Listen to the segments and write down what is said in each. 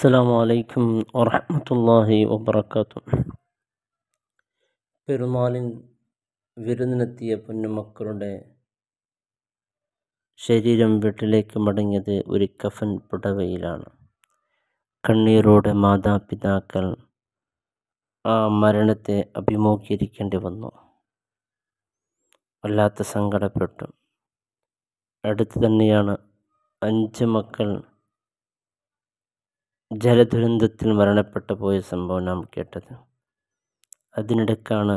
അസ്സലാമു അലൈക്കും വറഹമത്തല്ലാഹി വബർക്കാത്തു പെരുമാളിൻ വിരുന്നിനെത്തിയ പൊന്നുമക്കളുടെ ശരീരം വീട്ടിലേക്ക് മടങ്ങിയത് ഒരു കഫൻ പുടവയിലാണ് കണ്ണീരോടെ മാതാപിതാക്കൾ ആ മരണത്തെ അഭിമുഖീകരിക്കേണ്ടി വന്നു വല്ലാത്ത സങ്കടപ്പെട്ടു അടുത്ത് തന്നെയാണ് അഞ്ച് മക്കൾ ജലദുരന്തത്തിൽ മരണപ്പെട്ടു പോയ സംഭവം നാം കേട്ടത് അതിനിടക്കാണ്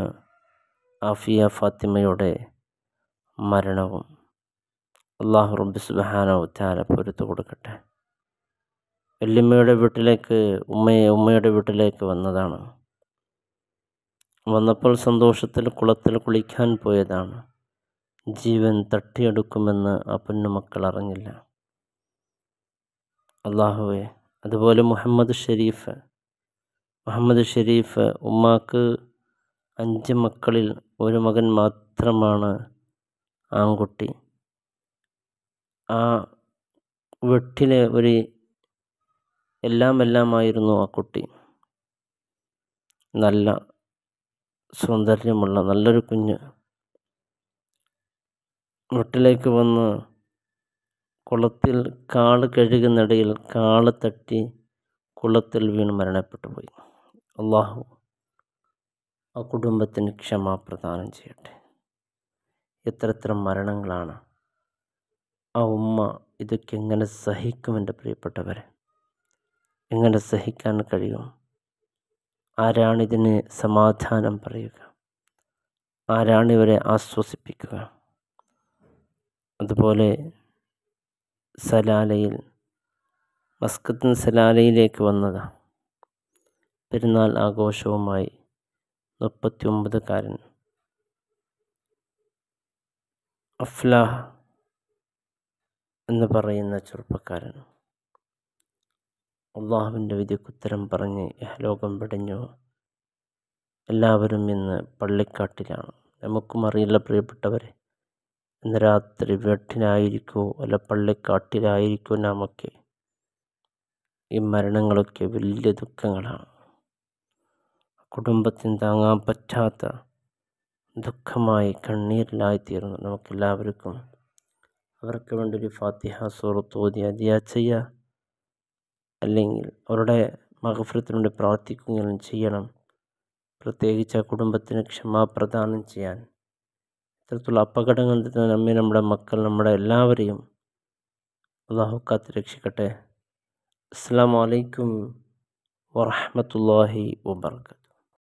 ആഫിയ ഫാത്തിമയുടെ മരണവും അള്ളാഹു റബ്ബി സുബഹാനവ് താര പൊരുത്തു കൊടുക്കട്ടെ വല്യമ്മയുടെ വീട്ടിലേക്ക് ഉമ്മയെ ഉമ്മയുടെ വീട്ടിലേക്ക് വന്നതാണ് വന്നപ്പോൾ സന്തോഷത്തിൽ കുളത്തിൽ കുളിക്കാൻ പോയതാണ് ജീവൻ തട്ടിയെടുക്കുമെന്ന് ആ മക്കൾ അറിഞ്ഞില്ല അള്ളാഹുവേ അതുപോലെ മുഹമ്മദ് ഷെരീഫ് മുഹമ്മദ് ഷെരീഫ് ഉമ്മാക്ക് അഞ്ച് മക്കളിൽ ഒരു മകൻ മാത്രമാണ് ആൺകുട്ടി ആ വെട്ടിലെ ഒരു എല്ലാം എല്ലാമായിരുന്നു ആ കുട്ടി നല്ല സൗന്ദര്യമുള്ള നല്ലൊരു കുഞ്ഞ് വീട്ടിലേക്ക് വന്ന് കുളത്തിൽ കാല് കഴുകുന്നിടയിൽ കാല് തട്ടി കുളത്തിൽ വീണ് മരണപ്പെട്ടു പോയി അള്ളാഹു ആ കുടുംബത്തിന് ക്ഷമ പ്രദാനം ചെയ്യട്ടെ എത്രത്ര മരണങ്ങളാണ് ആ ഉമ്മ ഇതൊക്കെ എങ്ങനെ സഹിക്കും എൻ്റെ പ്രിയപ്പെട്ടവരെ എങ്ങനെ സഹിക്കാൻ കഴിയും ആരാണിതിന് സമാധാനം പറയുക ആരാണിവരെ ആശ്വസിപ്പിക്കുക അതുപോലെ സലാലയിൽ മസ്കത്തിൻ സലാലയിലേക്ക് വന്നതാണ് പെരുന്നാൾ ആഘോഷവുമായി മുപ്പത്തി കാരൻ അഫ്ലാഹ് എന്ന് പറയുന്ന ചെറുപ്പക്കാരൻ അള്ളാഹുവിൻ്റെ വിധിക്കുത്തരം പറഞ്ഞ് ലോകം പിടഞ്ഞു എല്ലാവരും ഇന്ന് പള്ളിക്കാട്ടിലാണ് നമുക്കും അറിയില്ല പ്രിയപ്പെട്ടവരെ ഇന്ന് രാത്രി വീട്ടിനായിരിക്കോ അല്ല പള്ളിക്കാട്ടിലായിരിക്കോ നമുക്ക് ഈ മരണങ്ങളൊക്കെ വലിയ ദുഃഖങ്ങളാണ് കുടുംബത്തിന് താങ്ങാൻ പറ്റാത്ത ദുഃഖമായി കണ്ണീരിലായിത്തീരുന്നു നമുക്കെല്ലാവർക്കും അവർക്ക് വേണ്ടി ഒരു ഫാത്തിഹ സൂറത്ത് ഓതി അതിയാ ചെയ്യുക അല്ലെങ്കിൽ അവരുടെ മകഫ്രത്തിനുവേണ്ടി പ്രാർത്ഥിക്കുകയും ചെയ്യണം പ്രത്യേകിച്ച് ആ കുടുംബത്തിന് ക്ഷമാപ്രദാനം ചെയ്യാൻ ഇത്തരത്തിലുള്ള അപകടങ്ങളിൽ നിന്ന് നമ്മെ നമ്മുടെ മക്കൾ നമ്മുടെ എല്ലാവരെയും അള്ളാഹു കാത്ത് രക്ഷിക്കട്ടെ അസ്സാം വലൈക്കും വാഹമത്തല്ലാഹി വബർക്കാത്തു